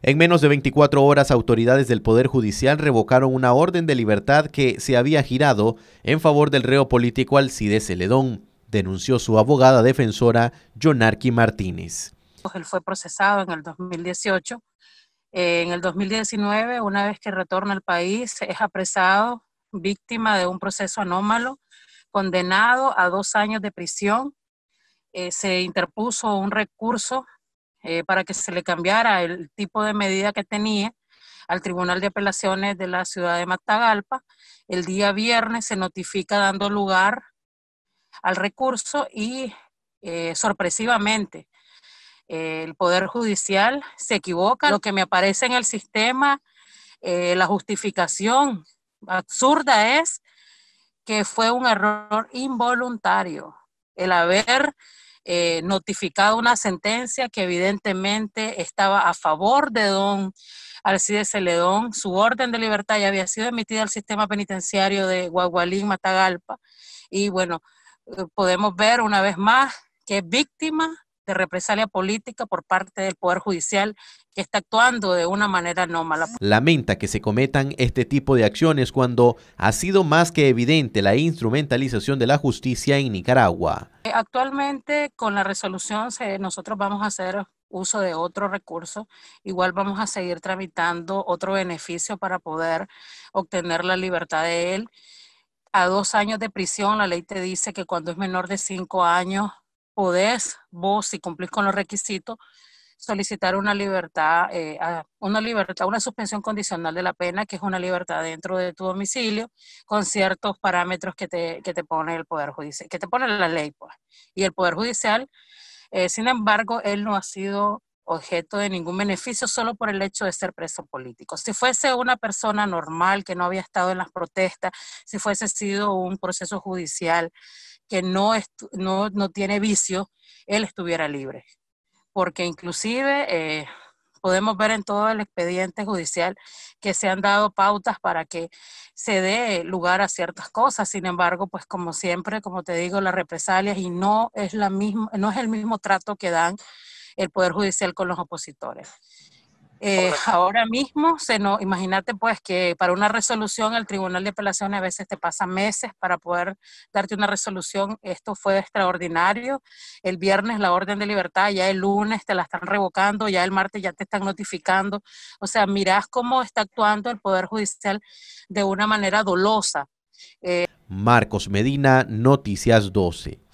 En menos de 24 horas, autoridades del Poder Judicial revocaron una orden de libertad que se había girado en favor del reo político Alcide Celedón, denunció su abogada defensora Jonarqui Martínez. Pues, él fue procesado en el 2018. Eh, en el 2019, una vez que retorna al país, es apresado, víctima de un proceso anómalo, condenado a dos años de prisión. Eh, se interpuso un recurso eh, para que se le cambiara el tipo de medida que tenía al Tribunal de Apelaciones de la ciudad de Matagalpa. El día viernes se notifica dando lugar al recurso y eh, sorpresivamente eh, el Poder Judicial se equivoca. Lo que me aparece en el sistema, la justificación absurda es que fue un error involuntario el haber eh, notificado una sentencia que evidentemente estaba a favor de don Alcide Celedón. Su orden de libertad ya había sido emitida al sistema penitenciario de Guagualín, Matagalpa. Y bueno, eh, podemos ver una vez más que es víctima de represalia política por parte del Poder Judicial está actuando de una manera anómala. Lamenta que se cometan este tipo de acciones cuando ha sido más que evidente la instrumentalización de la justicia en Nicaragua. Eh, actualmente con la resolución nosotros vamos a hacer uso de otro recurso. Igual vamos a seguir tramitando otro beneficio para poder obtener la libertad de él. A dos años de prisión, la ley te dice que cuando es menor de cinco años, podés vos, si cumplís con los requisitos, solicitar una libertad, eh, una libertad, una suspensión condicional de la pena, que es una libertad dentro de tu domicilio, con ciertos parámetros que te, pone el Poder Judicial, que te pone la ley, pues. Y el Poder Judicial, eh, sin embargo, él no ha sido objeto de ningún beneficio solo por el hecho de ser preso político. Si fuese una persona normal que no había estado en las protestas, si fuese sido un proceso judicial que no, no, no tiene vicio, él estuviera libre porque inclusive eh, podemos ver en todo el expediente judicial que se han dado pautas para que se dé lugar a ciertas cosas. Sin embargo, pues como siempre, como te digo, las represalias y no es la misma, no es el mismo trato que dan el poder judicial con los opositores. Eh, ahora mismo, se no, imagínate pues que para una resolución el Tribunal de Apelaciones a veces te pasa meses para poder darte una resolución. Esto fue extraordinario. El viernes la orden de libertad, ya el lunes te la están revocando, ya el martes ya te están notificando. O sea, mirás cómo está actuando el Poder Judicial de una manera dolosa. Eh, Marcos Medina, Noticias 12.